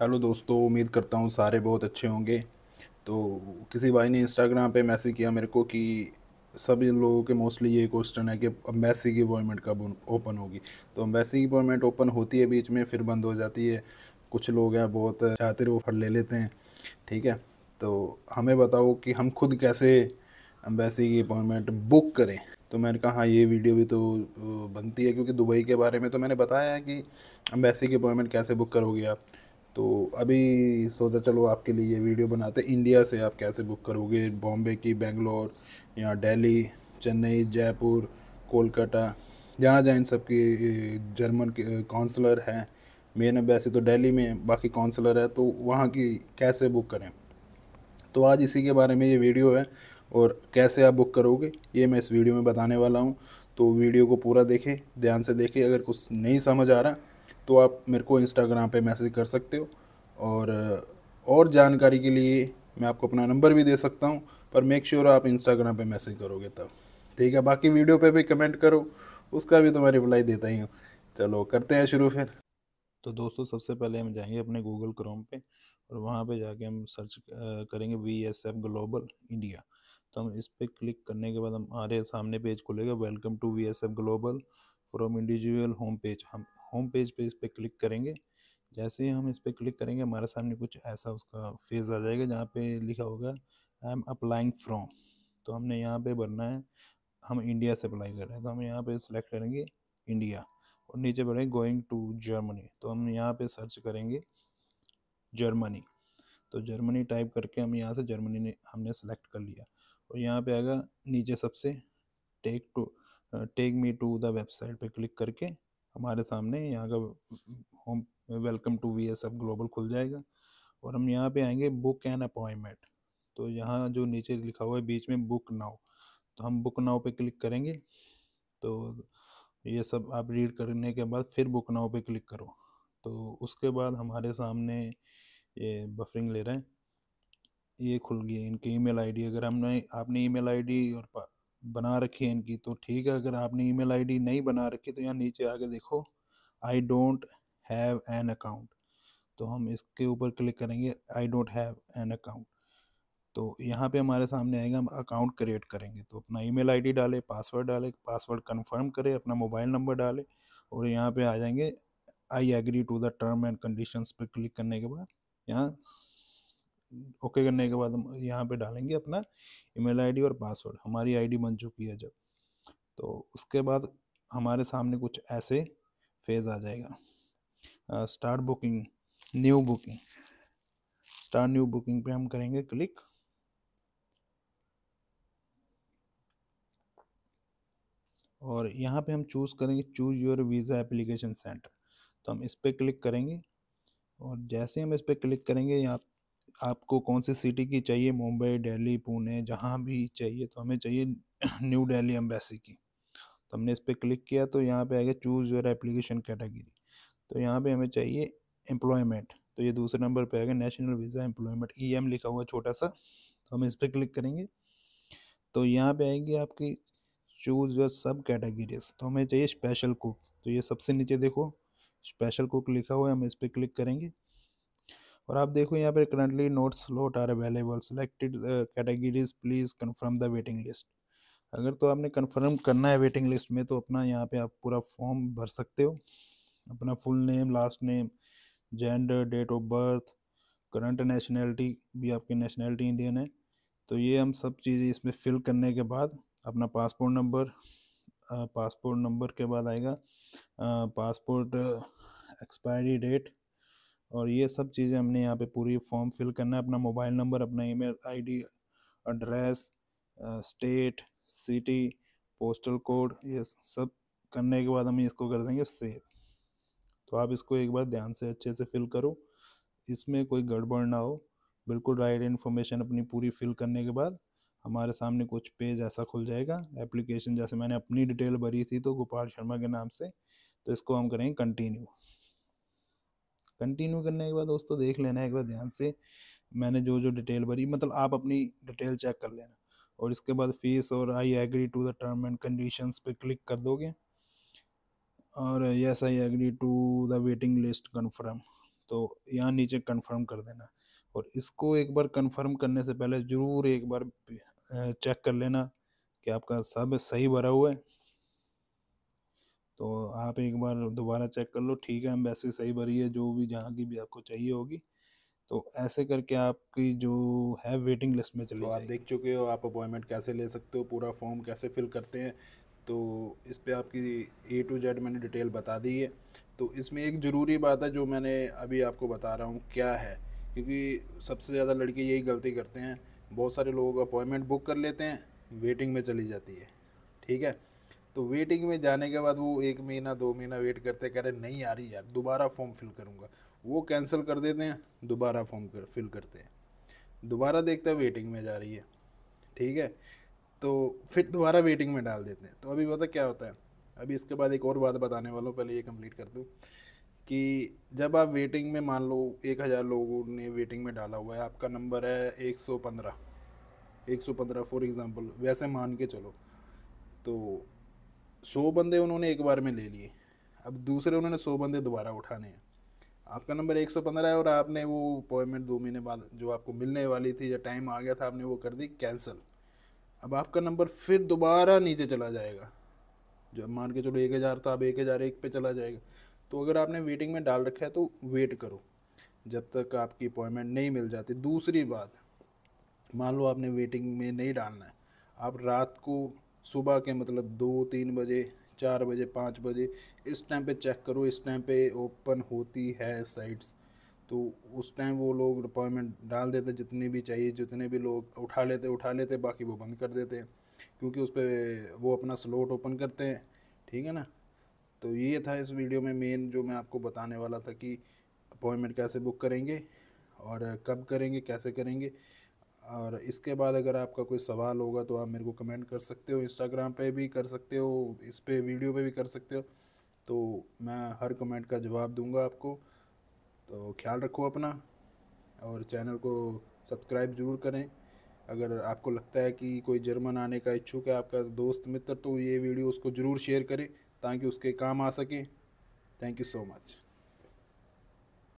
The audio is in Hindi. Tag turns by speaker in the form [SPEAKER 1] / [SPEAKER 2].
[SPEAKER 1] हेलो दोस्तों उम्मीद करता हूँ सारे बहुत अच्छे होंगे तो किसी भाई ने इंस्टाग्राम पे मैसेज किया मेरे को कि सभी लोगों के मोस्टली ये क्वेश्चन है कि अम्बेसी की अपॉइंटमेंट कब ओपन होगी तो अम्बेसी की अपॉइंटमेंट ओपन होती है बीच में फिर बंद हो जाती है कुछ लोग हैं बहुत चाहते फट ले लेते हैं ठीक है तो हमें बताओ कि हम खुद कैसे अम्बेसी की अपॉइंटमेंट बुक करें तो मैंने कहा हाँ ये वीडियो भी तो बनती है क्योंकि दुबई के बारे में तो मैंने बताया है कि अम्बेसी की अपॉइंटमेंट कैसे बुक करोगे आप तो अभी सोचा चलो आपके लिए ये वीडियो बनाते इंडिया से आप कैसे बुक करोगे बॉम्बे की बेंगलोर या दिल्ली चेन्नई जयपुर कोलकाता जहाँ जहाँ इन सब की जर्मन काउंसलर हैं मेन वैसे तो दिल्ली में बाकी काउंसलर है तो वहाँ की कैसे बुक करें तो आज इसी के बारे में ये वीडियो है और कैसे आप बुक करोगे ये मैं इस वीडियो में बताने वाला हूँ तो वीडियो को पूरा देखें ध्यान से देखें अगर कुछ नहीं समझ आ रहा तो आप मेरे को इंस्टाग्राम पे मैसेज कर सकते हो और और जानकारी के लिए मैं आपको अपना नंबर भी दे सकता हूँ पर मेक श्योर आप इंस्टाग्राम पे मैसेज करोगे तब ठीक है बाकी वीडियो पे भी कमेंट करो उसका भी तो मैं रिप्लाई देता ही हूँ चलो करते हैं शुरू फिर तो दोस्तों सबसे पहले हम जाएंगे अपने गूगल क्रोम पे और वहाँ पे जाके हम सर्च करेंगे V S F global India तो हम इस पर क्लिक करने के बाद हम आ रहे सामने पेज खुलेगा welcome to V S F global from individual home page हम होम पेज पे इस पर क्लिक करेंगे जैसे ही हम इस पर क्लिक करेंगे हमारे सामने कुछ ऐसा उसका फेज आ जाएगा जहाँ पे लिखा होगा आई एम अप्लाइंग फ्रॉम तो हमने यहाँ पे भरना है हम इंडिया से अप्लाई कर रहे हैं तो हम यहाँ पे सिलेक्ट करेंगे इंडिया और नीचे भरेंगे गोइंग टू जर्मनी तो हम यहाँ पे सर्च करेंगे जर्मनी तो जर्मनी टाइप करके हम यहाँ से जर्मनी ने हमने सेलेक्ट कर लिया और यहाँ पे आएगा नीचे सबसे take to take me to the website पे क्लिक करके हमारे सामने यहाँ का home welcome to V S F global खुल जाएगा और हम यहाँ पे आएंगे बुक एन अपॉइंटमेंट तो यहाँ जो नीचे लिखा हुआ है बीच में बुक नाउ तो हम बुक नाउ पे क्लिक करेंगे तो ये सब आप रीड करने के बाद फिर बुक नाउ पे क्लिक करो तो उसके बाद हमारे सामने ये बफरिंग ले रहे हैं ये खुल गई इनकी ईमेल आईडी अगर हमने आपने ईमेल आईडी और बना रखी है इनकी तो ठीक है अगर आपने ईमेल आईडी नहीं बना रखी तो यहाँ नीचे आके देखो I don't have an account तो हम इसके ऊपर क्लिक करेंगे I don't have an account तो यहाँ पे हमारे सामने आएगा हम अकाउंट क्रिएट करेंगे तो अपना ईमेल आईडी डालें पासवर्ड डालें पासवर्ड कंफर्म करें अपना मोबाइल नंबर डालें और यहाँ पे आ जाएंगे I agree to the term and conditions पे क्लिक करने के बाद यहाँ ओके करने के बाद हम यहाँ पे डालेंगे अपना ईमेल आईडी और पासवर्ड हमारी आईडी बन चुकी है जब तो उसके बाद हमारे सामने कुछ ऐसे फेज़ आ जाएगा start booking new booking start new booking पे हम करेंगे क्लिक और यहाँ पे हम चूज़ करेंगे choose your visa application centre तो हम इस पर क्लिक करेंगे और जैसे हम इस पर क्लिक करेंगे यहाँ आपको कौन सी सिटी की चाहिए मुंबई दिल्ली पुणे जहाँ भी चाहिए तो हमें चाहिए न्यू दिल्ली एम्बेसी की तो हमने इस पर क्लिक किया तो यहाँ पे आ गया चूज़ योर एप्लीकेशन कैटेगरी तो यहाँ पे हमें चाहिए एम्प्लॉयमेंट तो ये दूसरे नंबर पे आएगा national visa employment E M लिखा हुआ छोटा सा तो हम इस पर क्लिक करेंगे तो यहाँ पे आएगी आपकी चूज़ योर सब कैटेगरीज तो हमें चाहिए स्पेशल कुक तो ये सबसे नीचे देखो स्पेशल कुक लिखा हुआ है हम इस पर क्लिक करेंगे और आप देखो यहाँ पर currently not slot are available selected categories please confirm the waiting list अगर तो आपने कन्फर्म करना है वेटिंग लिस्ट में तो अपना यहाँ पे आप पूरा फॉर्म भर सकते हो अपना full name last name gender date of birth current nationality भी आपकी नेशनैलिटी इंडियन है तो ये हम सब चीज़ें इसमें फिल करने के बाद अपना पासपोर्ट नंबर पासपोर्ट नंबर के बाद आएगा पासपोर्ट एक्सपायरी डेट और ये सब चीज़ें हमने यहाँ पे पूरी फॉर्म फिल करना है अपना मोबाइल नंबर अपना email ID address state city postal code ये सब करने के बाद हम इसको कर देंगे सेव तो आप इसको एक बार ध्यान से अच्छे से फिल करो इसमें कोई गड़बड़ ना हो बिल्कुल राइट इन्फॉर्मेशन अपनी पूरी फिल करने के बाद हमारे सामने कुछ पेज ऐसा खुल जाएगा एप्लीकेशन जैसे मैंने अपनी डिटेल भरी थी तो गोपाल शर्मा के नाम से तो इसको हम करेंगे कंटिन्यू कंटिन्यू करने के बाद दोस्तों देख लेना एक बार ध्यान से मैंने जो जो डिटेल भरी मतलब आप अपनी डिटेल चेक कर लेना और इसके बाद फीस और I agree to the term and condition पे क्लिक कर दोगे और yes I agree to the waiting list confirm तो यहाँ नीचे कन्फर्म कर देना और इसको एक बार कन्फर्म करने से पहले ज़रूर एक बार चेक कर लेना कि आपका सब सही भरा हुआ है तो आप एक बार दोबारा चेक कर लो ठीक है एम्बेसी सही भरी है जो भी जहाँ की भी आपको चाहिए होगी तो ऐसे करके आपकी जो है वेटिंग लिस्ट में चलो तो आप देख चुके हो आप अपॉइंटमेंट कैसे ले सकते हो पूरा फॉर्म कैसे फिल करते हैं तो इस पर आपकी ए टू जेड मैंने डिटेल बता दी है तो इसमें एक ज़रूरी बात है जो मैंने अभी आपको बता रहा हूँ क्या है क्योंकि सबसे ज़्यादा लड़के यही गलती करते हैं बहुत सारे लोग अपॉइंटमेंट बुक कर लेते हैं वेटिंग में चली जाती है ठीक है तो वेटिंग में जाने के बाद वो एक महीना दो महीना वेट करते कह रहे नहीं आ रही यार दोबारा फॉर्म फिल करूँगा वो कैंसिल कर देते हैं दोबारा फॉर्म कर फिल करते हैं दोबारा देखते हैं वेटिंग में जा रही है ठीक है तो फिर दोबारा वेटिंग में डाल देते हैं तो अभी पता क्या होता है अभी इसके बाद एक और बात बताने वाला हूँ पहले ये कंप्लीट कर दूँ कि जब आप वेटिंग में मान लो एक हज़ार लोगों ने वेटिंग में डाला हुआ है आपका नंबर है एक सौ पंद्रह एक सौ पंद्रह फॉर एग्ज़ाम्पल वैसे मान के चलो तो सौ बंदे उन्होंने एक बार में ले लिए अब दूसरे उन्होंने सौ बंदे दोबारा उठाने हैं आपका नंबर एक सौ पंद्रह है और आपने वो अपॉइंटमेंट दो महीने बाद जो आपको मिलने वाली थी या टाइम आ गया था आपने वो कर दी कैंसिल अब आपका नंबर फिर दोबारा नीचे चला जाएगा जब मान के चलो एक हज़ार था अब एक हज़ार एक पे चला जाएगा तो अगर आपने वेटिंग में डाल रखा है तो वेट करो जब तक आपकी अपॉइंटमेंट नहीं मिल जाती दूसरी बात मान लो आपने वेटिंग में नहीं डालना है आप रात को सुबह के मतलब दो तीन बजे चार बजे पाँच बजे इस टाइम पे चेक करो इस टाइम पे ओपन होती है साइट्स तो उस टाइम वो लोग अपॉइंटमेंट डाल देते जितनी भी चाहिए जितने भी लोग उठा लेते उठा लेते बाकी वो बंद कर देते हैं क्योंकि उस पर वो अपना स्लोट ओपन करते हैं ठीक है ना तो ये था इस वीडियो में मेन जो मैं आपको बताने वाला था कि अपॉइंटमेंट कैसे बुक करेंगे और कब करेंगे कैसे करेंगे और इसके बाद अगर आपका कोई सवाल होगा तो आप मेरे को कमेंट कर सकते हो इंस्टाग्राम पे भी कर सकते हो इस पर वीडियो पे भी कर सकते हो तो मैं हर कमेंट का जवाब दूंगा आपको तो ख्याल रखो अपना और चैनल को सब्सक्राइब ज़रूर करें अगर आपको लगता है कि कोई जर्मन आने का इच्छुक है आपका दोस्त मित्र तो ये वीडियो उसको ज़रूर शेयर करें ताकि उसके काम आ सके थैंक यू सो मच